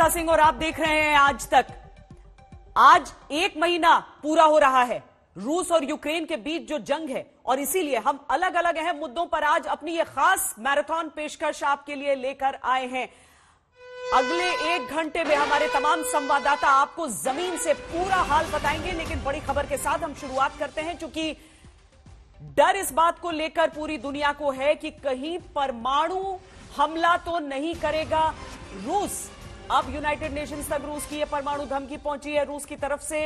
अर्पिता सिंह और आप देख रहे हैं आज तक आज एक महीना पूरा हो रहा है रूस और यूक्रेन के बीच जो जंग है और इसीलिए हम अलग अलग अहम मुद्दों पर आज अपनी ये खास मैराथन पेशकश आपके लिए लेकर आए हैं अगले एक घंटे में हमारे तमाम संवाददाता आपको जमीन से पूरा हाल बताएंगे लेकिन बड़ी खबर के साथ हम शुरुआत करते हैं चूंकि डर इस बात को लेकर पूरी दुनिया को है कि कहीं परमाणु हमला तो नहीं करेगा रूस अब यूनाइटेड नेशंस तक रूस की यह परमाणु धमकी पहुंची है रूस की तरफ से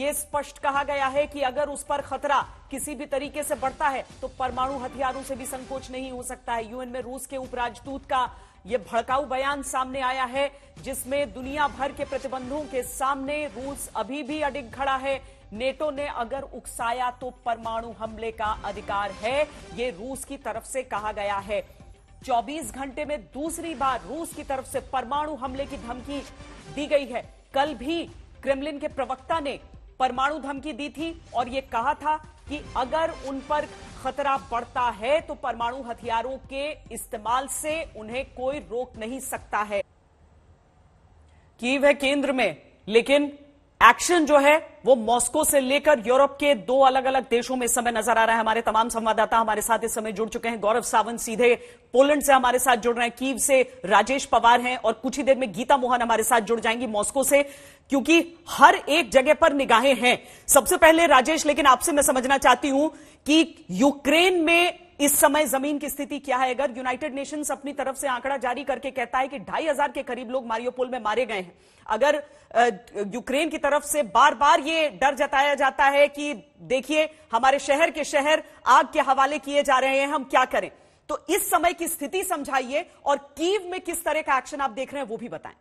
यह स्पष्ट कहा गया है कि अगर उस पर खतरा किसी भी तरीके से बढ़ता है तो परमाणु हथियारों से भी संकोच नहीं हो सकता है यूएन में रूस के उपराजदूत का यह भड़काऊ बयान सामने आया है जिसमें दुनिया भर के प्रतिबंधों के सामने रूस अभी भी अडिग खड़ा है नेटो ने अगर उकसाया तो परमाणु हमले का अधिकार है ये रूस की तरफ से कहा गया है 24 घंटे में दूसरी बार रूस की तरफ से परमाणु हमले की धमकी दी गई है कल भी क्रेमलिन के प्रवक्ता ने परमाणु धमकी दी थी और यह कहा था कि अगर उन पर खतरा बढ़ता है तो परमाणु हथियारों के इस्तेमाल से उन्हें कोई रोक नहीं सकता है कीव है केंद्र में लेकिन एक्शन जो है वो मॉस्को से लेकर यूरोप के दो अलग अलग देशों में समय नजर आ रहा है हमारे तमाम संवाददाता हमारे साथ इस समय जुड़ चुके हैं गौरव सावंत सीधे पोलैंड से हमारे साथ जुड़ रहे हैं कीव से राजेश पवार हैं और कुछ ही देर में गीता मोहन हमारे साथ जुड़ जाएंगी मॉस्को से क्योंकि हर एक जगह पर निगाहें हैं सबसे पहले राजेश लेकिन आपसे मैं समझना चाहती हूं कि यूक्रेन में इस समय जमीन की स्थिति क्या है अगर यूनाइटेड नेशंस अपनी तरफ से आंकड़ा जारी करके कहता है कि ढाई हजार के करीब लोग मारियोपोल में मारे गए हैं अगर यूक्रेन की तरफ से बार बार ये डर जताया जाता है कि देखिए हमारे शहर के शहर आग के हवाले किए जा रहे हैं हम क्या करें तो इस समय की स्थिति समझाइए और कीव में किस तरह का एक्शन आप देख रहे हैं वो भी बताएं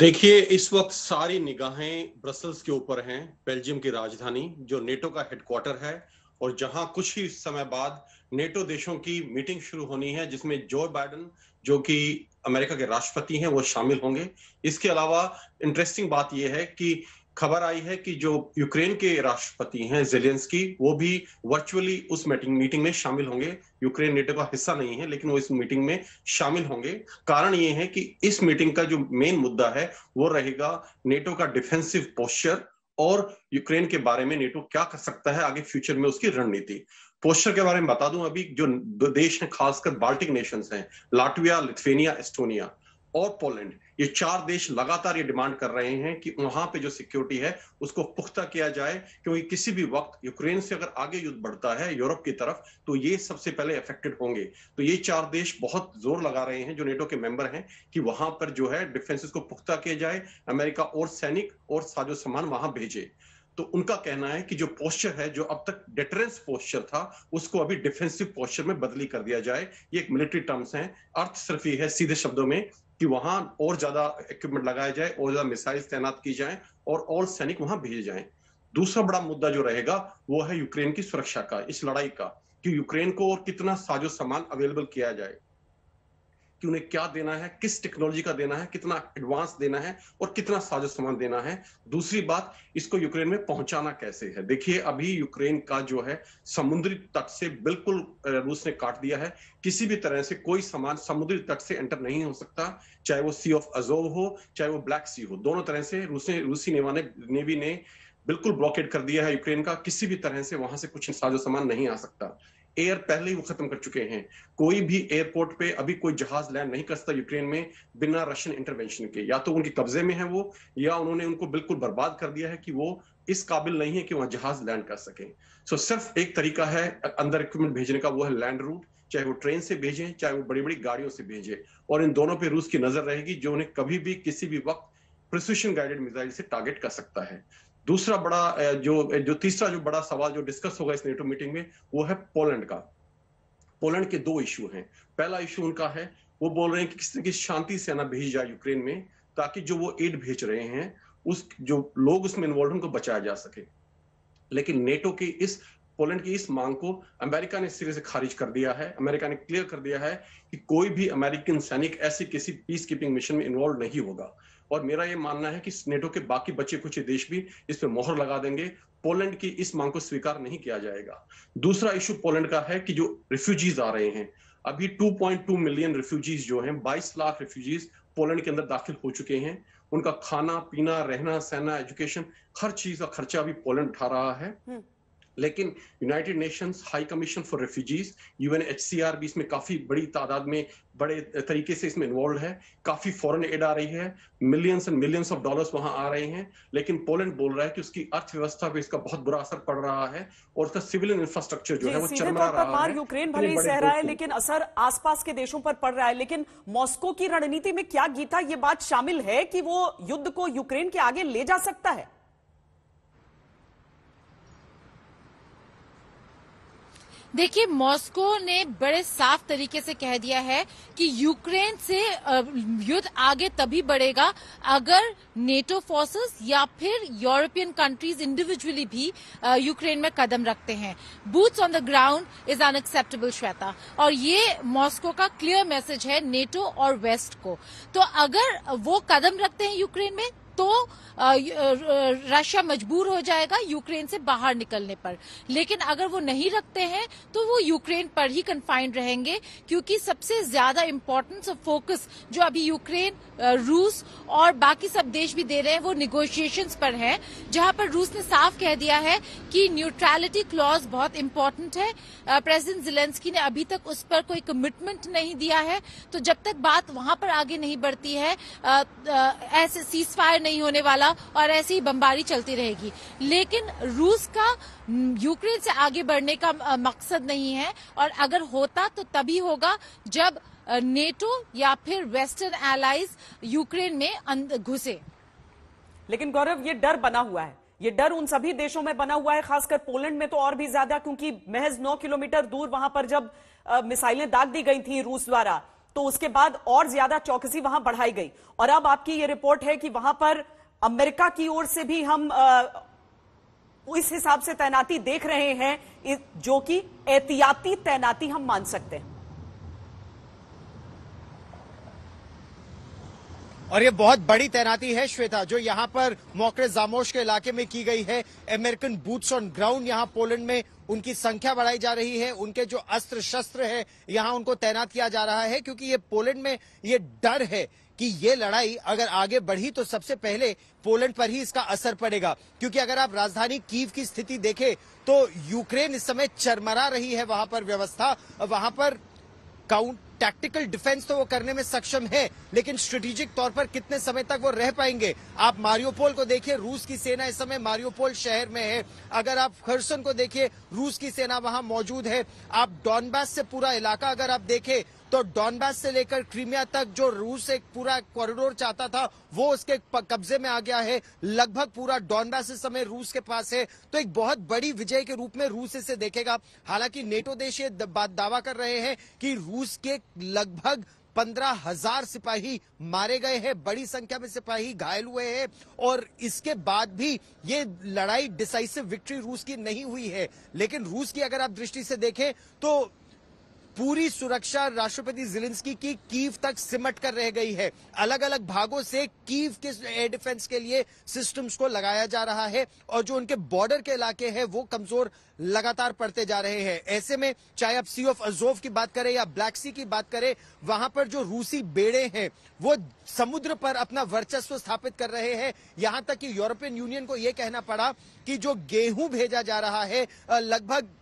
देखिए इस वक्त सारी निगाहें ब्रसल्स के ऊपर हैं बेल्जियम की राजधानी जो नेटो का हेडक्वार्टर है और जहां कुछ ही समय बाद नेटो देशों की मीटिंग शुरू होनी है जिसमें जो बाइडन जो कि अमेरिका के राष्ट्रपति हैं वो शामिल होंगे इसके अलावा इंटरेस्टिंग बात यह है कि खबर आई है कि जो यूक्रेन के राष्ट्रपति हैं जेलेंस्की वो भी वर्चुअली उस मीटिंग मीटिंग में शामिल होंगे यूक्रेन नेटो का हिस्सा नहीं है लेकिन वो इस मीटिंग में शामिल होंगे कारण ये है कि इस मीटिंग का जो मेन मुद्दा है वो रहेगा नेटो का डिफेंसिव पोस्चर और यूक्रेन के बारे में नेटो क्या कर सकता है आगे फ्यूचर में उसकी रणनीति पोस्टर के बारे में बता दूं अभी जो देश हैं खासकर बाल्टिक नेशंस हैं लाटविया लिथुनिया एस्टोनिया और पोलैंड ये चार देश लगातार ये डिमांड कर रहे हैं कि वहां पे जो सिक्योरिटी है उसको पुख्ता किया जाए क्योंकि किसी भी वक्त यूक्रेन से अगर आगे युद्ध बढ़ता है यूरोप की तरफ तो ये सबसे पहले अफेक्टेड होंगे तो ये चार देश बहुत जोर लगा रहे हैं जो नेटो के मेंबर हैं कि वहां पर जो है डिफेंसिस को पुख्ता किया जाए अमेरिका और सैनिक और साजो सामान वहां भेजे तो उनका कहना है कि जो पोस्चर है जो अब तक डिटरेंस पोस्चर था उसको अभी डिफेंसिव पोस्चर में बदली कर दिया जाए ये एक मिलिट्री टर्म्स हैं अर्थ सिर्फ ये है सीधे शब्दों में कि वहां और ज्यादा इक्विपमेंट लगाया जाए और ज्यादा मिसाइल तैनात की जाए और और सैनिक वहां भेजे जाए दूसरा बड़ा मुद्दा जो रहेगा वो है यूक्रेन की सुरक्षा का इस लड़ाई का कि यूक्रेन को और कितना साजो सामान अवेलेबल किया जाए कि उन्हें क्या देना है किस टेक्नोलॉजी का देना है कितना एडवांस देना है और कितना साजो सामान देना है दूसरी बात इसको यूक्रेन में पहुंचाना कैसे है देखिए अभी यूक्रेन का जो है समुद्री तट से बिल्कुल रूस ने काट दिया है किसी भी तरह से कोई सामान समुद्री तट से एंटर नहीं हो सकता चाहे वो सी ऑफ अजोव हो चाहे वो ब्लैक सी हो दोनों तरह से रूस ने रूसी नेवा नेवी ने बिल्कुल ब्लॉकेट कर दिया है यूक्रेन का किसी भी तरह से वहां से कुछ साजो सामान नहीं आ सकता एयर पहले ही वो खत्म कर चुके हैं कोई भी एयरपोर्ट पे अभी कोई जहाज लैंड नहीं कर सकता यूक्रेन में बिना रशियन इंटरवेंशन के या तो उनके कब्जे में है वो या उन्होंने उनको बिल्कुल बर्बाद कर दिया है कि वो इस काबिल नहीं है कि वहां जहाज लैंड कर सके सो so, सिर्फ एक तरीका है अंदर इक्विपमेंट भेजने का वो है लैंड रूट चाहे वो ट्रेन से भेजे चाहे वो बड़ी बड़ी गाड़ियों से भेजे और इन दोनों पे रूस की नजर रहेगी जो उन्हें कभी भी किसी भी वक्त प्रिसिशन गाइडेड मिसाइल से टारगेट कर सकता है दूसरा बड़ा जो जो तीसरा जो बड़ा सवाल जो डिस्कस होगा इस नेटो मीटिंग में वो है पोलैंड का पोलैंड के दो इशू हैं पहला इशू उनका है वो बोल रहे हैं कि किस तरह की शांति सेना भेजी जाए यूक्रेन में ताकि जो वो एड भेज रहे हैं उस जो लोग उसमें इन्वॉल्व उनको बचाया जा सके लेकिन नेटो की इस पोलैंड की इस मांग को अमेरिका ने सिरे से खारिज कर दिया है अमेरिका ने क्लियर कर दिया है कि कोई भी अमेरिकन सैनिक ऐसे किसी पीस कीपिंग मिशन में इन्वॉल्व नहीं होगा और मेरा ये मानना है कि नेटो के बाकी बचे कुछ देश भी इस पर मोहर लगा देंगे पोलैंड की इस मांग को स्वीकार नहीं किया जाएगा दूसरा इशू पोलैंड का है कि जो रिफ्यूजीज आ रहे हैं अभी 2.2 मिलियन रिफ्यूजीज जो हैं 22 लाख रिफ्यूजीज पोलैंड के अंदर दाखिल हो चुके हैं उनका खाना पीना रहना सहना एजुकेशन हर चीज का खर्चा भी पोलैंड उठा रहा है हम्म। लेकिन United Nations High Commission for Refugees UN H भी इसमें काफी बड़ी तादाद में बड़े तरीके से इसमें इन्वॉल्व है काफी फॉरेन एड आ रही है millions and millions of dollars वहां आ रहे हैं लेकिन पोलैंड बोल रहा है कि उसकी अर्थव्यवस्था पे इसका बहुत बुरा असर पड़ रहा है और उसका सिविल इंफ्रास्ट्रक्चर जो है वो चरमरा रहा है यूक्रेन भले ही सह रहा है लेकिन असर आसपास के देशों पर पड़ रहा है लेकिन मॉस्को की रणनीति में क्या गीता ये बात शामिल है कि वो युद्ध को यूक्रेन के आगे ले जा सकता है देखिए मॉस्को ने बड़े साफ तरीके से कह दिया है कि यूक्रेन से युद्ध आगे तभी बढ़ेगा अगर नेटो फोर्सेस या फिर यूरोपियन कंट्रीज इंडिविजुअली भी यूक्रेन में कदम रखते हैं boots on the ground is unacceptable Shweta और ये मॉस्को का क्लियर मैसेज है नेटो और वेस्ट को तो अगर वो कदम रखते हैं यूक्रेन में तो रशिया मजबूर हो जाएगा यूक्रेन से बाहर निकलने पर लेकिन अगर वो नहीं रखते हैं तो वो यूक्रेन पर ही कन्फाइंड रहेंगे क्योंकि सबसे ज्यादा इम्पोर्टेंस और फोकस जो अभी यूक्रेन रूस और बाकी सब देश भी दे रहे हैं वो निगोशिएशन पर है जहां पर रूस ने साफ कह दिया है कि न्यूट्रैलिटी क्लॉज बहुत इम्पोर्टेंट है प्रेसिडेंट जिलेंसकी ने अभी तक उस पर कोई कमिटमेंट नहीं दिया है तो जब तक बात वहां पर आगे नहीं बढ़ती है ऐसे सीज फायर नहीं होने वाला रहेगा और ऐसी ही बमबारी चलती रहेगी लेकिन रूस का हम्म, यूक्रेन से आगे बढ़ने का मकसद नहीं है और अगर होता तो तभी होगा जब नेटो या फिर वेस्टर्न एलाइज यूक्रेन में अं-, घुसे लेकिन गौरव ये डर बना हुआ है ये डर उन सभी देशों में बना हुआ है खासकर पोलैंड में तो और भी ज्यादा क्योंकि महज 9 किलोमीटर दूर वहां पर जब मिसाइलें दाग दी गई थी रूस द्वारा तो उसके बाद और ज्यादा चौकसी वहां बढ़ाई गई और अब आपकी ये रिपोर्ट है कि वहां पर अमेरिका की ओर से भी हम आ, इस हिसाब से तैनाती देख रहे हैं जो कि एहतियाती तैनाती हम मान सकते हैं और ये बहुत बड़ी तैनाती है श्वेता जो यहाँ पर मोकरे जामोश के इलाके में की गई है अमेरिकन बूट्स ऑन ग्राउंड यहाँ पोलैंड में उनकी संख्या बढ़ाई जा रही है उनके जो अस्त्र शस्त्र है यहाँ उनको तैनात किया जा रहा है क्योंकि ये पोलैंड में ये डर है कि ये लड़ाई अगर आगे बढ़ी तो सबसे पहले पोलैंड पर ही इसका असर पड़ेगा क्योंकि अगर आप राजधानी कीव की स्थिति देखें तो यूक्रेन इस समय चरमरा रही है वहां पर व्यवस्था वहां पर काउंट टैक्टिकल डिफेंस तो वो करने में सक्षम है लेकिन स्ट्रेटेजिक तौर पर कितने समय तक वो रह पाएंगे आप मारियोपोल को देखिए रूस की सेना इस समय मारियोपोल शहर में है अगर आप खरसन को देखिए रूस की सेना वहां मौजूद है आप डॉनबास से पूरा इलाका अगर आप देखें तो डॉनबास से लेकर क्रीमिया तक जो रूस एक पूरा कॉरिडोर चाहता था वो उसके कब्जे में आ गया है लगभग पूरा डॉनबास इस समय रूस के पास है तो एक बहुत बड़ी विजय के रूप में रूस इसे देखेगा हालांकि नेटो देश ये दावा कर रहे हैं कि रूस के लगभग पंद्रह हजार सिपाही मारे गए हैं बड़ी संख्या में सिपाही घायल हुए हैं और इसके बाद भी ये लड़ाई डिसाइसिव विक्ट्री रूस की नहीं हुई है लेकिन रूस की अगर आप दृष्टि से देखें तो पूरी सुरक्षा राष्ट्रपति जिलिंसकी की कीव तक सिमट कर रह गई है अलग अलग भागों से कीव के एयर डिफेंस के लिए सिस्टम्स को लगाया जा रहा है और जो उनके बॉर्डर के इलाके हैं वो कमजोर लगातार पड़ते जा रहे हैं ऐसे में चाहे आप सी ऑफ अजोव की बात करें या ब्लैक सी की बात करें वहां पर जो रूसी बेड़े हैं वो समुद्र पर अपना वर्चस्व स्थापित कर रहे हैं यहां तक कि यूरोपियन यूनियन को यह कहना पड़ा कि जो गेहूं भेजा जा रहा है लगभग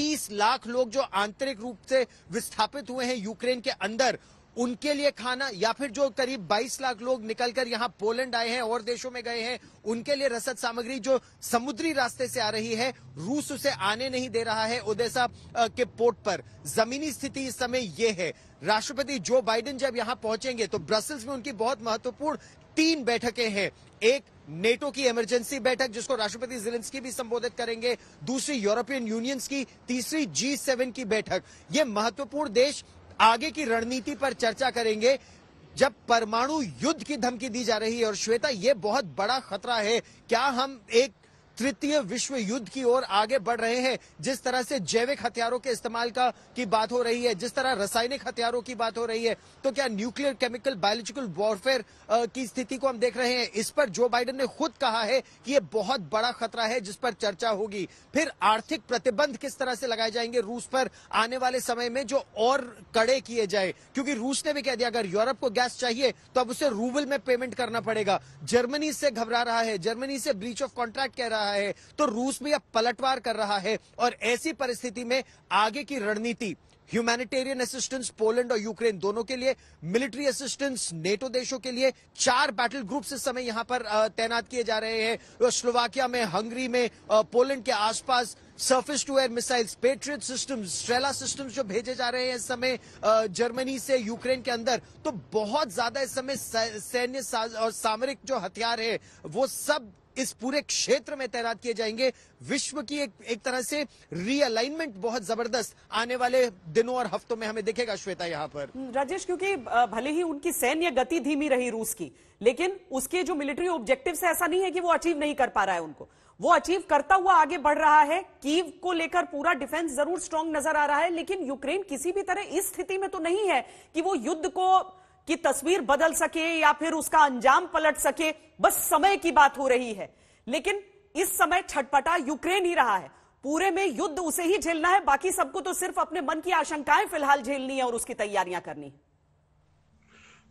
तीस लाख लोग जो आंतरिक रूप से विस्थापित हुए हैं यूक्रेन के अंदर उनके लिए खाना या फिर जो करीब 22 लाख लोग निकलकर यहां पोलैंड आए हैं और देशों में गए हैं उनके लिए रसद सामग्री जो समुद्री रास्ते से आ रही है रूस उसे आने नहीं दे रहा है ओदेसा के पोर्ट पर जमीनी स्थिति इस समय ये है राष्ट्रपति जो बाइडेन जब यहां पहुंचेंगे तो ब्रसल्स में उनकी बहुत महत्वपूर्ण तीन बैठकें हैं एक नेटो की इमरजेंसी बैठक जिसको राष्ट्रपति जिलेंसकी भी संबोधित करेंगे दूसरी यूरोपियन यूनियंस की तीसरी जी सेवन की बैठक ये महत्वपूर्ण देश आगे की रणनीति पर चर्चा करेंगे जब परमाणु युद्ध की धमकी दी जा रही है और श्वेता ये बहुत बड़ा खतरा है क्या हम एक तृतीय विश्व युद्ध की ओर आगे बढ़ रहे हैं जिस तरह से जैविक हथियारों के इस्तेमाल का की बात हो रही है जिस तरह रासायनिक हथियारों की बात हो रही है तो क्या न्यूक्लियर केमिकल बायोलॉजिकल वॉरफेयर की स्थिति को हम देख रहे हैं इस पर जो बाइडन ने खुद कहा है कि यह बहुत बड़ा खतरा है जिस पर चर्चा होगी फिर आर्थिक प्रतिबंध किस तरह से लगाए जाएंगे रूस पर आने वाले समय में जो और कड़े किए जाए क्योंकि रूस ने भी कह दिया अगर यूरोप को गैस चाहिए तो अब उसे रूबल में पेमेंट करना पड़ेगा जर्मनी से घबरा रहा है जर्मनी से ब्रीच ऑफ कॉन्ट्रैक्ट कह रहा है रहा है तो रूस भी अब पलटवार कर रहा है और ऐसी परिस्थिति में आगे की रणनीति ह्यूमैनिटेरियन असिस्टेंस पोलैंड और यूक्रेन दोनों के लिए मिलिट्री असिस्टेंस नेटो देशों के लिए चार बैटल ग्रुप्स इस समय यहां पर तैनात किए जा रहे हैं स्लोवाकिया में हंगरी में पोलैंड के आसपास surface to air missiles Patriot system Strela system जो भेजे जा रहे हैं इस समय जर्मनी से यूक्रेन के अंदर तो बहुत ज्यादा इस समय सैन्य और सामरिक जो हथियार है वो सब इस पूरे क्षेत्र में तैनात किए जाएंगे विश्व की एक एक तरह से रीअलाइनमेंट बहुत जबरदस्त आने वाले दिनों और हफ्तों में हमें दिखेगा श्वेता यहाँ पर राजेश क्योंकि भले ही उनकी सैन्य गति धीमी रही रूस की लेकिन उसके जो मिलिट्री ऑब्जेक्टिव है ऐसा नहीं है कि वो अचीव नहीं कर पा रहा है उनको वो अचीव करता हुआ आगे बढ़ रहा है कीव को लेकर पूरा डिफेंस जरूर स्ट्रांग नजर आ रहा है लेकिन यूक्रेन किसी भी तरह इस स्थिति में तो नहीं है कि वो युद्ध को कि तस्वीर बदल सके या फिर उसका अंजाम पलट सके बस समय की बात हो रही है लेकिन इस समय छटपटा यूक्रेन ही रहा है पूरे में युद्ध उसे ही झेलना है बाकी सबको तो सिर्फ अपने मन की आशंकाएं फिलहाल झेलनी है और उसकी तैयारियां करनी है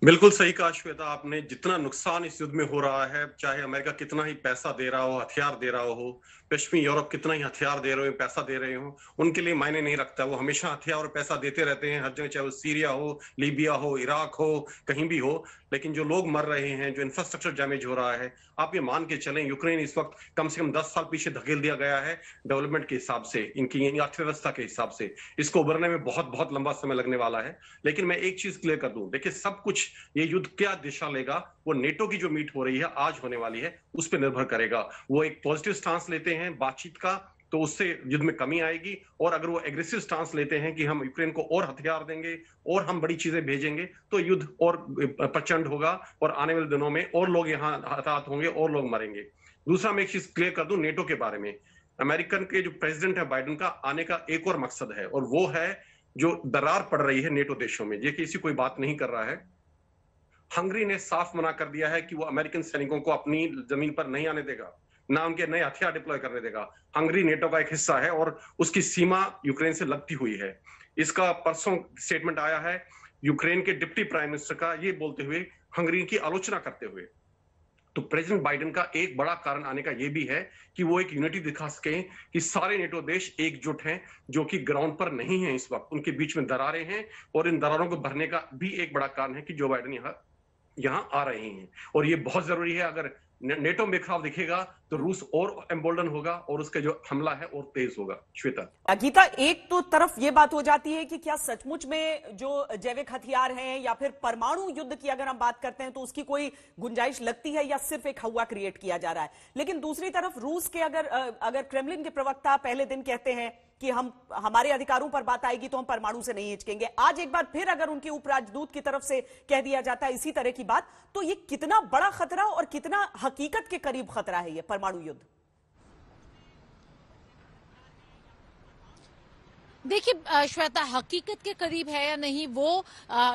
बिल्कुल सही कहा श्वेता आपने जितना नुकसान इस युद्ध में हो रहा है चाहे अमेरिका कितना ही पैसा दे रहा हो हथियार दे रहा हो पश्चिमी यूरोप कितना ही हथियार दे रहे हो पैसा दे रहे हो उनके लिए मायने नहीं रखता वो हमेशा हथियार और पैसा देते रहते हैं हर जगह चाहे वो सीरिया हो लीबिया हो इराक हो कहीं भी हो लेकिन जो लोग मर रहे हैं जो इंफ्रास्ट्रक्चर डैमेज हो रहा है आप ये मान के चलें यूक्रेन इस वक्त कम से कम दस साल पीछे धकेल दिया गया है डेवलपमेंट के हिसाब से इनकी अर्थव्यवस्था के हिसाब से इसको उभरने में बहुत बहुत लंबा समय लगने वाला है लेकिन मैं एक चीज क्लियर कर दू देखिये सब कुछ ये युद्ध क्या दिशा लेगा वो नेटो की जो मीट हो रही है आज होने वाली है उस पर निर्भर करेगा वो एक पॉजिटिव स्टांस लेते हैं हैं बातचीत का तो उससे युद्ध में कमी आएगी और अगर वो एग्रेसिव स्टांस लेते हैं कि हम यूक्रेन को और हथियार देंगे और हम बड़ी चीजें भेजेंगे तो युद्ध और प्रचंड होगा और आने वाले दिनों में और लोग यहाँ हताहत होंगे और लोग मरेंगे दूसरा मैं एक चीज क्लियर कर दूं नेटो के बारे में अमेरिकन के जो प्रेसिडेंट है बाइडन का आने का एक और मकसद है और वो है जो दरार पड़ रही है नेटो देशों में ये किसी कोई बात नहीं कर रहा है हंगरी ने साफ मना कर दिया है कि वो अमेरिकन सैनिकों को अपनी जमीन पर नहीं आने देगा ना उनके नए हथियार डिप्लॉय करने देगा हंगरी नेटो का एक हिस्सा है और उसकी सीमा यूक्रेन से लगती हुई है इसका परसों स्टेटमेंट आया है यूक्रेन के डिप्टी प्राइम मिनिस्टर का ये बोलते हुए हंगरी की आलोचना करते हुए तो प्रेसिडेंट बाइडेन का एक बड़ा कारण आने का यह भी है कि वो एक यूनिटी दिखा सके कि सारे नेटो देश एकजुट हैं जो कि ग्राउंड पर नहीं है इस वक्त उनके बीच में दरारें हैं और इन दरारों को भरने का भी एक बड़ा कारण है कि जो बाइडेन यहाँ यहाँ आ रहे हैं और ये बहुत जरूरी है अगर नेटो में खराब दिखेगा तो रूस और एम्बोल्डन होगा और उसका जो हमला है और तेज होगा श्वेता गीता एक तो तरफ ये बात हो जाती है कि क्या सचमुच में जो जैविक हथियार हैं या फिर परमाणु युद्ध की अगर हम बात करते हैं तो उसकी कोई गुंजाइश लगती है या सिर्फ एक हवा क्रिएट किया जा रहा है लेकिन दूसरी तरफ रूस के अगर अगर क्रेमलिन के प्रवक्ता पहले दिन कहते हैं कि हम हमारे अधिकारों पर बात आएगी तो हम परमाणु से नहीं हिचकेंगे आज एक बार फिर अगर उनके उपराजदूत की तरफ से कह दिया जाता है इसी तरह की बात तो ये कितना बड़ा खतरा और कितना हकीकत के करीब खतरा है ये maru o देखिए श्वेता हकीकत के करीब है या नहीं वो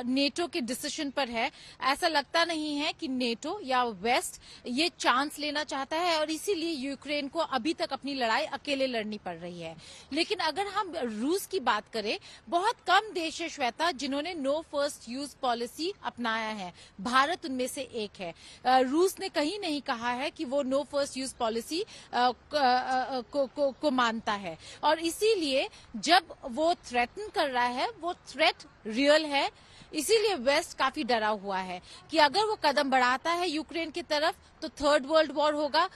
नेटो के डिसीजन पर है ऐसा लगता नहीं है कि नेटो या वेस्ट ये चांस लेना चाहता है और इसीलिए यूक्रेन को अभी तक अपनी लड़ाई अकेले लड़नी पड़ रही है लेकिन अगर हम रूस की बात करें बहुत कम देश है श्वेता जिन्होंने नो फर्स्ट यूज पॉलिसी अपनाया है भारत उनमें से एक है रूस ने कहीं नहीं कहा है कि वो नो फर्स्ट यूज पॉलिसी को, को, को, को मानता है और इसीलिए जब वो थ्रेटन कर रहा है वो थ्रेट रियल है इसीलिए वेस्ट काफी डरा हुआ है कि अगर वो कदम बढ़ाता है यूक्रेन की तरफ तो थर्ड वर्ल्ड वॉर होगा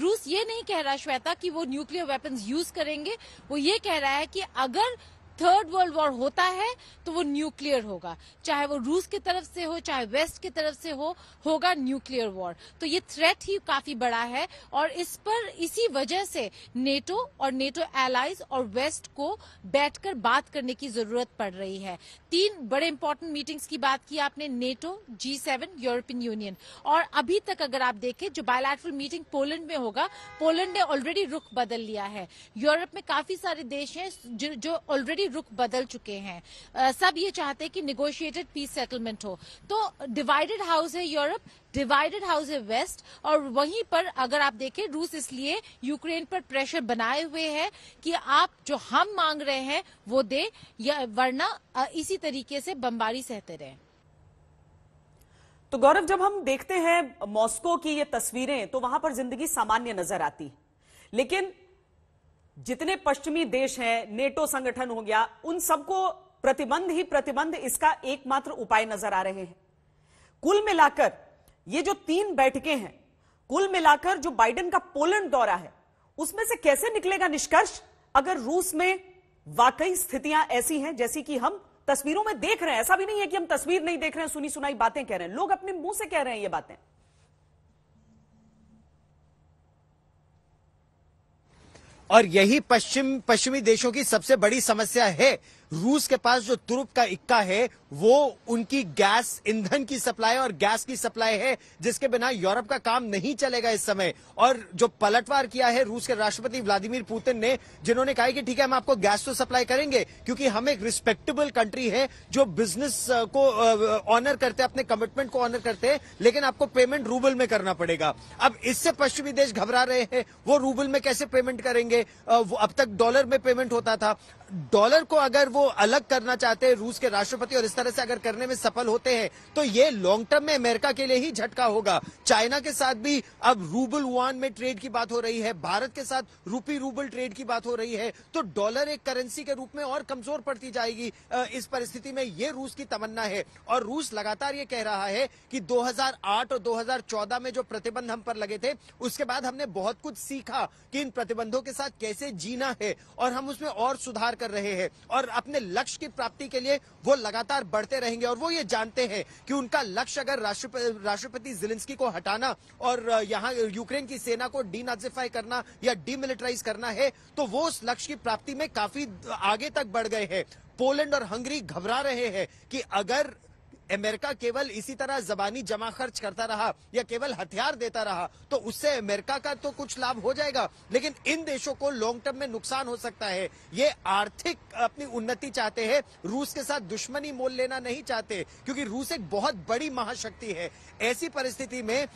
रूस ये नहीं कह रहा श्वेता कि वो न्यूक्लियर वेपन्स यूज करेंगे वो ये कह रहा है कि अगर थर्ड वर्ल्ड वॉर होता है तो वो न्यूक्लियर होगा चाहे वो रूस की तरफ से हो चाहे वेस्ट की तरफ से हो होगा न्यूक्लियर वॉर तो ये थ्रेट ही काफी बड़ा है और इस पर इसी वजह से नेटो और नेटो एलाइज और वेस्ट को बैठकर बात करने की जरूरत पड़ रही है तीन बड़े इंपॉर्टेंट मीटिंग्स की बात की आपने NATO G seven European Union और अभी तक अगर आप देखें जो बायलैटरल मीटिंग पोलैंड में होगा पोलैंड ने ऑलरेडी रुख बदल लिया है यूरोप में काफी सारे देश हैं जो ऑलरेडी रुख बदल चुके हैं सब ये चाहते हैं कि निगोशिएटेड पीस सेटलमेंट हो तो डिवाइडेड हाउस है यूरोप डिवाइडेड हाउस है वेस्ट और वहीं पर अगर आप देखें रूस इसलिए यूक्रेन पर प्रेशर बनाए हुए है कि आप जो हम मांग रहे हैं वो दे या वरना इसी तरीके से बमबारी सहते रहे तो गौरव जब हम देखते हैं मॉस्को की ये तस्वीरें तो वहां पर जिंदगी सामान्य नजर आती लेकिन जितने पश्चिमी देश हैं नेटो संगठन हो गया उन सबको प्रतिबंध ही प्रतिबंध इसका एकमात्र उपाय नजर आ रहे हैं कुल मिलाकर ये जो तीन बैठकें हैं कुल मिलाकर जो बाइडेन का पोलैंड दौरा है उसमें से कैसे निकलेगा निष्कर्ष अगर रूस में वाकई स्थितियां ऐसी हैं जैसी कि हम तस्वीरों में देख रहे हैं ऐसा भी नहीं है कि हम तस्वीर नहीं देख रहे हैं सुनी सुनाई बातें कह रहे हैं लोग अपने मुंह से कह रहे हैं ये बातें और यही पश्चिम पश्चिमी देशों की सबसे बड़ी समस्या है रूस के पास जो तुर्क का इक्का है वो उनकी गैस ईंधन की सप्लाई और गैस की सप्लाई है जिसके बिना यूरोप का काम नहीं चलेगा इस समय और जो पलटवार किया है रूस के राष्ट्रपति व्लादिमीर पुतिन ने जिन्होंने कहा कि ठीक है हम आपको गैस तो सप्लाई करेंगे क्योंकि हम एक रिस्पेक्टेबल कंट्री है जो बिजनेस को ऑनर करते अपने कमिटमेंट को ऑनर करते हैं लेकिन आपको पेमेंट रूबल में करना पड़ेगा अब इससे पश्चिमी देश घबरा रहे हैं वो रूबल में कैसे पेमेंट करेंगे अब तक डॉलर में पेमेंट होता था डॉलर को अगर वो को अलग करना चाहते हैं रूस के राष्ट्रपति और इस तरह से अगर करने में सफल होते हैं तो ये लॉन्ग टर्म में अमेरिका के लिए ही झटका होगा चाइना के साथ भी अब रूबल वन में ट्रेड की बात हो रही है भारत के साथ रूपी रूबल ट्रेड की बात हो रही है तो डॉलर एक करेंसी के रूप में और कमजोर पड़ती जाएगी इस परिस्थिति में ये रूस की तमन्ना है और रूस लगातार ये कह रहा है कि दो और दो में जो प्रतिबंध हम पर लगे थे उसके बाद हमने बहुत कुछ सीखा कि इन प्रतिबंधों के साथ कैसे जीना है और हम उसमें और सुधार कर रहे हैं और अपने अपने लक्ष्य की प्राप्ति के लिए वो लगातार बढ़ते रहेंगे और वो ये जानते हैं कि उनका लक्ष्य अगर राष्ट्रपति जिलेंस्की को हटाना और यहाँ यूक्रेन की सेना को डीनाजिफाई करना या डीमिलिटराइज करना है तो वो उस लक्ष्य की प्राप्ति में काफी आगे तक बढ़ गए हैं पोलैंड और हंगरी घबरा रहे हैं कि अगर अमेरिका केवल इसी तरह जबानी जमा खर्च करता रहा या केवल हथियार देता रहा तो उससे अमेरिका का तो कुछ लाभ हो जाएगा लेकिन इन देशों को लॉन्ग टर्म में नुकसान हो सकता है ये आर्थिक अपनी उन्नति चाहते हैं रूस के साथ दुश्मनी मोल लेना नहीं चाहते क्योंकि रूस एक बहुत बड़ी महाशक्ति है ऐसी परिस्थिति में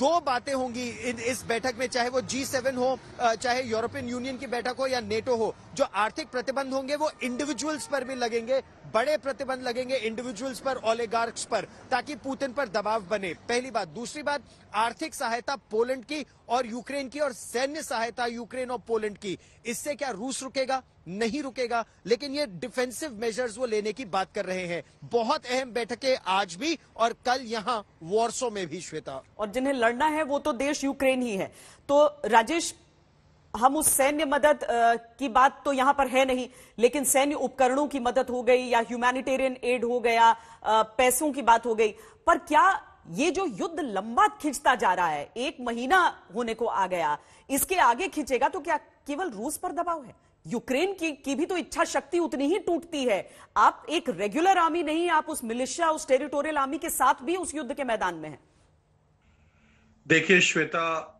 दो बातें होंगी इन इस बैठक में चाहे वो जी सेवन हो चाहे यूरोपियन यूनियन की बैठक हो या नेटो हो जो आर्थिक प्रतिबंध होंगे वो इंडिविजुअल्स पर भी लगेंगे बड़े प्रतिबंध लगेंगे इंडिविजुअल्स पर ओलेगार्क्स पर ताकि पुतिन पर दबाव बने पहली बात दूसरी बात आर्थिक सहायता पोलैंड की और यूक्रेन की और सैन्य सहायता यूक्रेन और पोलैंड की इससे क्या रूस रुकेगा नहीं रुकेगा लेकिन ये डिफेंसिव मेजर्स वो लेने की बात कर रहे हैं बहुत अहम बैठकें आज भी और कल यहाँ वॉर्सो में भी श्वेता और जिन्हें लड़ना है वो तो देश यूक्रेन ही है तो राजेश हम उस सैन्य मदद की बात तो यहां पर है नहीं लेकिन सैन्य उपकरणों की मदद हो गई या ह्यूमैनिटेरियन एड हो गया पैसों की बात हो गई पर क्या ये जो युद्ध लंबा खिंचता जा रहा है एक महीना होने को आ गया इसके आगे खिंचेगा तो क्या केवल रूस पर दबाव है यूक्रेन की, की भी तो इच्छा शक्ति उतनी ही टूटती है आप एक रेगुलर आर्मी नहीं आप उस मिलिशिया उस टेरिटोरियल आर्मी के साथ भी उस युद्ध के मैदान में हैं देखिए श्वेता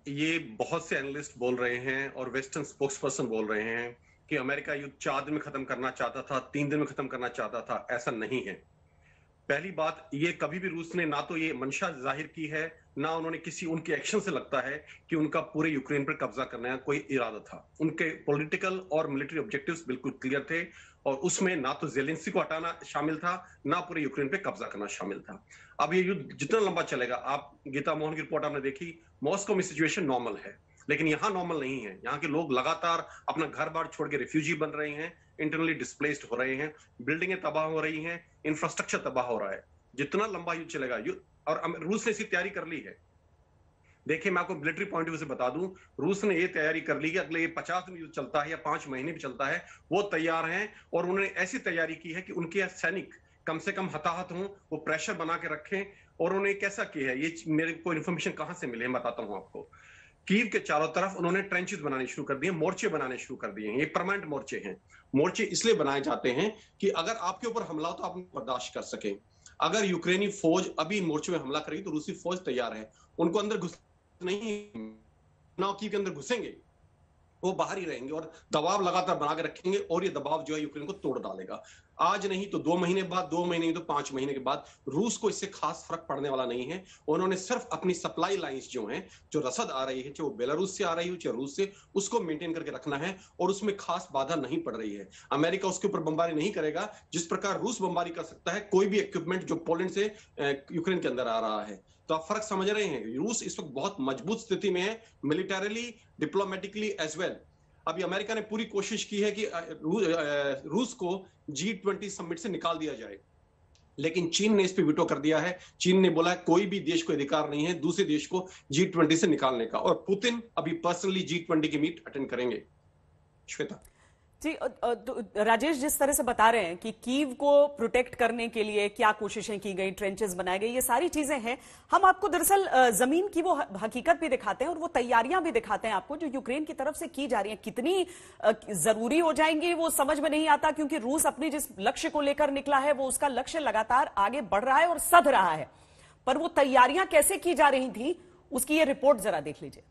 ये बहुत से एनालिस्ट बोल रहे हैं और वेस्टर्न स्पोक्स पर्सन बोल रहे हैं कि अमेरिका युद्ध चार दिन में खत्म करना चाहता था तीन दिन में खत्म करना चाहता था ऐसा नहीं है पहली बात ये कभी भी रूस ने ना तो ये मंशा जाहिर की है ना उन्होंने किसी उनके एक्शन से लगता है कि उनका पूरे यूक्रेन पर कब्जा करने का कोई इरादा था उनके पॉलिटिकल और मिलिट्री ऑब्जेक्टिव्स बिल्कुल क्लियर थे और उसमें ना तो जेलेंसी को हटाना शामिल था ना पूरे यूक्रेन पे कब्जा करना शामिल था अब ये युद्ध जितना लंबा चलेगा आप गीता मोहन की रिपोर्ट आपने देखी मॉस्को में सिचुएशन नॉर्मल है लेकिन यहाँ नॉर्मल नहीं है यहाँ के लोग लगातार अपना घर बार छोड़ के रिफ्यूजी बन रहे हैं इंटरनली डिस्प्लेस्ड हो रहे हैं बिल्डिंगें तबाह हो रही हैं इंफ्रास्ट्रक्चर तबाह हो रहा है जितना लंबा युद्ध चलेगा युद्ध और रूस ने इसकी तैयारी कर ली है देखिए मैं आपको मिलिट्री पॉइंट ऑफ व्यू से बता दूं रूस ने ये तैयारी कर ली कि अगले ये पचास दिन युद्ध चलता है या पांच महीने भी चलता है वो तैयार हैं और उन्होंने ऐसी तैयारी की है कि उनके सैनिक कम से कम हताहत हों वो प्रेशर बना के रखें और उन्होंने कैसा किया है ये मेरे को इन्फॉर्मेशन कहाँ से मिले बताता हूँ आपको कीव के चारों तरफ उन्होंने ट्रेंचेस बनाने शुरू कर दिए मोर्चे बनाने शुरू कर दिए हैं ये परमानेंट मोर्चे हैं मोर्चे इसलिए बनाए जाते हैं कि अगर आपके ऊपर हमला हो तो आप बर्दाश्त कर सकें अगर यूक्रेनी फौज अभी मोर्चे में हमला करेगी तो रूसी फौज तैयार है उनको अंदर घुस नहीं नौकी के अंदर घुसेंगे वो बाहर ही रहेंगे और दबाव लगातार बना के रखेंगे और ये दबाव जो है यूक्रेन को तोड़ डालेगा आज नहीं तो दो महीने बाद दो महीने नहीं तो पांच महीने के बाद रूस को इससे खास फर्क पड़ने वाला नहीं है उन्होंने सिर्फ अपनी सप्लाई लाइन्स जो हैं जो रसद आ रही है चाहे वो बेलारूस से आ रही हो चाहे रूस से उसको मेंटेन करके रखना है और उसमें खास बाधा नहीं पड़ रही है अमेरिका उसके ऊपर बमबारी नहीं करेगा जिस प्रकार रूस बमबारी कर सकता है कोई भी इक्विपमेंट जो पोलैंड से यूक्रेन के अंदर आ रहा है तो आप फर्क समझ रहे हैं रूस इस वक्त बहुत मजबूत स्थिति में है मिलिटरली डिप्लोमेटिकली एज वेल अभी अमेरिका ने पूरी कोशिश की है कि रू, रूस को जी ट्वेंटी समिट से निकाल दिया जाए लेकिन चीन ने इस पर विटो कर दिया है चीन ने बोला है कोई भी देश को अधिकार नहीं है दूसरे देश को जी ट्वेंटी से निकालने का और पुतिन अभी पर्सनली जी ट्वेंटी की मीट अटेंड करेंगे श्वेता जी राजेश जिस तरह से बता रहे हैं कि कीव को प्रोटेक्ट करने के लिए क्या कोशिशें की गई ट्रेंचेस बनाए गए ये सारी चीजें हैं हम आपको दरअसल जमीन की वो हकीकत भी दिखाते हैं और वो तैयारियां भी दिखाते हैं आपको जो यूक्रेन की तरफ से की जा रही है कितनी जरूरी हो जाएंगी वो समझ में नहीं आता क्योंकि रूस अपने जिस लक्ष्य को लेकर निकला है वो उसका लक्ष्य लगातार आगे बढ़ रहा है और सध रहा है पर वो तैयारियां कैसे की जा रही थी उसकी ये रिपोर्ट जरा देख लीजिए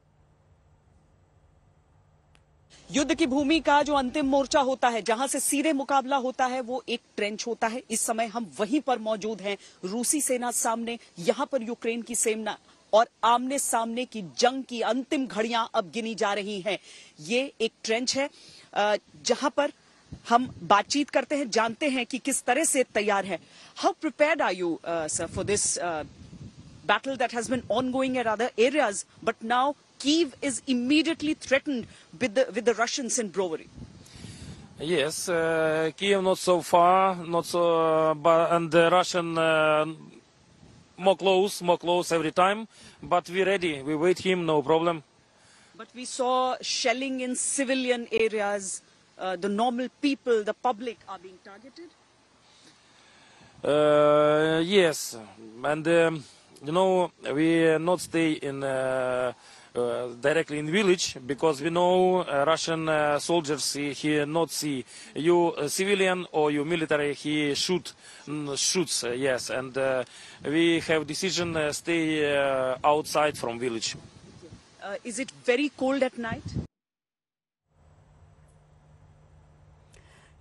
युद्ध की भूमि का जो अंतिम मोर्चा होता है जहां से सीधे मुकाबला होता है वो एक ट्रेंच होता है इस समय हम वहीं पर मौजूद हैं रूसी सेना सामने यहां पर यूक्रेन की सेना और आमने सामने की जंग की अंतिम घड़ियां अब गिनी जा रही हैं ये एक ट्रेंच है जहां पर हम बातचीत करते हैं जानते हैं कि किस तरह से तैयार है how prepare are you sir for this battle that has been on going at other areas but now Kiev is immediately threatened with the, with the Russians in Brovary. Yes, uh, Kiev not so far, not so, but, and the Russian uh, more close, more close every time. But we're ready. We wait him, no problem. But we saw shelling in civilian areas. Uh, the normal people, the public, are being targeted. Uh, yes, and um, you know we uh, not stay in uh, uh, directly in village because we know uh, Russian uh, soldiers he not see you civilian or you military he shoot shoots yes and we have decision stay outside from village. is it very cold at night?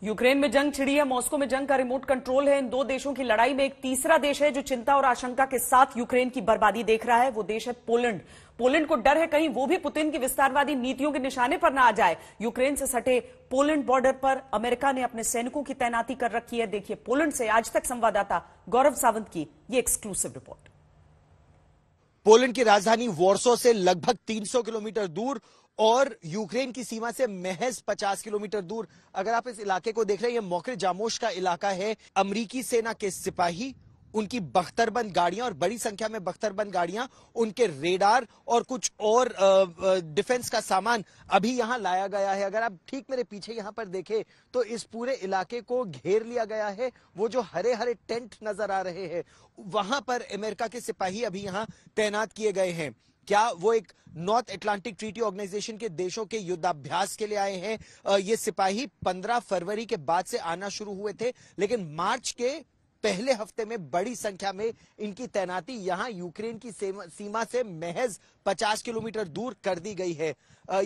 Ukraine में जंग छिड़ी है Moscow में जंग का remote control है इन दो देशों की लड़ाई में एक तीसरा देश है जो चिंता और आशंका के साथ यूक्रेन की बर्बादी देख रहा है वो देश है पोलैंड पोलैंड को डर है कहीं वो भी पुतिन की विस्तारवादी नीतियों के निशाने पर ना आ जाए यूक्रेन से सटे पोलैंड बॉर्डर पर अमेरिका ने अपने सैनिकों की तैनाती कर रखी है देखिए पोलैंड से आज तक संवाददाता गौरव सावंत की ये एक्सक्लूसिव रिपोर्ट पोलैंड की राजधानी वॉर्सो से लगभग 300 किलोमीटर दूर और यूक्रेन की सीमा से महज 50 किलोमीटर दूर अगर आप इस इलाके को देख रहे हैं ये मौके जामोश का इलाका है अमरीकी सेना के सिपाही उनकी बख्तरबंद गाड़ियां और बड़ी संख्या में बख्तरबंद गाड़ियां उनके रेडार और कुछ और डिफेंस का सामान अभी यहां लाया गया है अगर आप ठीक मेरे पीछे यहां पर देखें तो इस पूरे इलाके को घेर लिया गया है वो जो हरे हरे टेंट नजर आ रहे हैं वहां पर अमेरिका के सिपाही अभी यहां तैनात किए गए हैं क्या वो एक नॉर्थ एटलांटिक ट्रीटी ऑर्गेनाइजेशन के देशों के युद्धाभ्यास के लिए आए हैं ये सिपाही 15 फरवरी के बाद से आना शुरू हुए थे लेकिन मार्च के पहले हफ्ते में बड़ी संख्या में इनकी तैनाती यहां यूक्रेन की सीमा से महज 50 किलोमीटर दूर कर दी गई है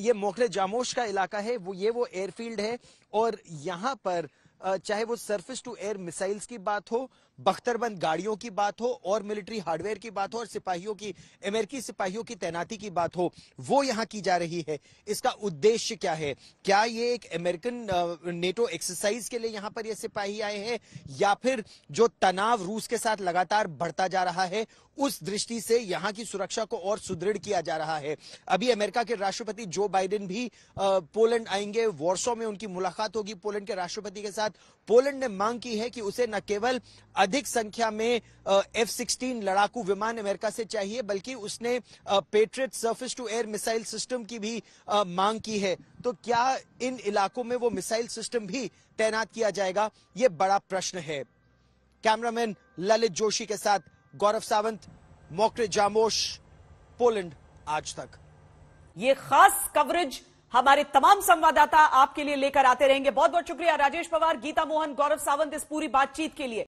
ये मोखले जामोश का इलाका है वो ये वो एयरफील्ड है और यहां पर चाहे वो सरफेस टू एयर मिसाइल्स की बात हो बख्तरबंद गाड़ियों की बात हो और मिलिट्री हार्डवेयर की बात हो और सिपाहियों की अमेरिकी सिपाहियों की तैनाती की बात हो वो यहाँ की जा रही है इसका उद्देश्य क्या है क्या ये एक अमेरिकन नेटो एक्सरसाइज के लिए यहाँ पर ये सिपाही आए हैं या फिर जो तनाव रूस के साथ लगातार बढ़ता जा रहा है उस दृष्टि से यहाँ की सुरक्षा को और सुदृढ़ किया जा रहा है अभी अमेरिका के राष्ट्रपति जो बाइडेन भी पोलैंड आएंगे वॉर्सो में उनकी मुलाकात होगी पोलैंड के राष्ट्रपति के साथ पोलैंड ने मांग की है कि उसे न केवल अधिक संख्या में एफ सिक्सटीन लड़ाकू विमान अमेरिका से चाहिए बल्कि उसने Patriot surface to air missile system की भी मांग की है तो क्या इन इलाकों में वो मिसाइल सिस्टम भी तैनात किया जाएगा ये बड़ा प्रश्न है कैमरामैन ललित जोशी के साथ गौरव सावंत मोकरे जामोश पोलैंड आज तक ये खास कवरेज हमारे तमाम संवाददाता आपके लिए लेकर आते रहेंगे बहुत बहुत शुक्रिया राजेश पवार गीता मोहन गौरव सावंत इस पूरी बातचीत के लिए